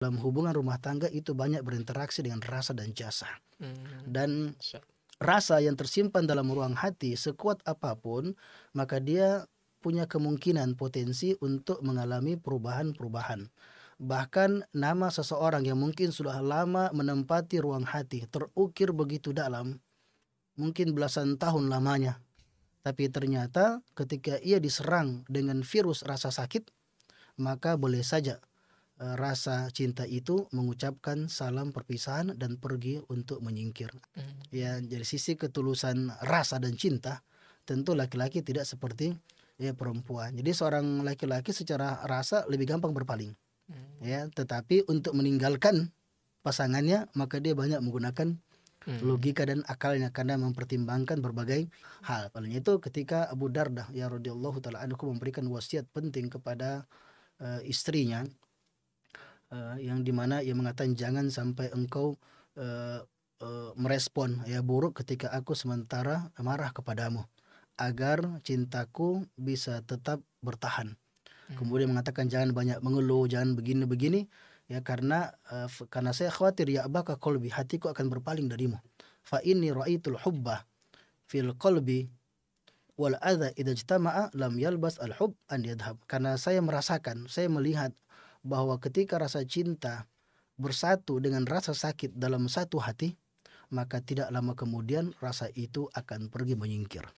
dalam hubungan rumah tangga itu banyak berinteraksi dengan rasa dan jasa. Hmm. Dan rasa yang tersimpan dalam ruang hati sekuat apapun, maka dia punya kemungkinan potensi untuk mengalami perubahan-perubahan. Bahkan nama seseorang yang mungkin sudah lama menempati ruang hati terukir begitu dalam, mungkin belasan tahun lamanya. Tapi ternyata ketika ia diserang dengan virus rasa sakit, maka boleh saja Eh, rasa cinta itu mengucapkan salam perpisahan dan pergi untuk menyingkir. Mm. Ya, dari sisi ketulusan rasa dan cinta, tentu laki-laki tidak seperti ya perempuan. Jadi seorang laki-laki secara rasa lebih gampang berpaling. Mm. Ya, tetapi untuk meninggalkan pasangannya maka dia banyak menggunakan mm. logika dan akalnya karena mempertimbangkan berbagai hal. Paling itu ketika Abu Darda ya radhiyallahu taala anhu memberikan wasiat penting kepada eh, istrinya uh, yang dimana ia mengatakan jangan sampai engkau uh, uh, merespon ya buruk ketika aku sementara marah kepadamu agar cintaku bisa tetap bertahan. Hmm. Kemudian mengatakan jangan banyak mengeluh, jangan begini-begini ya karena uh, karena saya khawatir ya abaka kolbi hatiku akan berpaling darimu. Fa inni ra'aitul hubba fil qalbi wal adza idza lam yalbas al hub an yadhhab. Karena saya merasakan, saya melihat bahwa ketika rasa cinta bersatu dengan rasa sakit dalam satu hati, maka tidak lama kemudian rasa itu akan pergi menyingkir.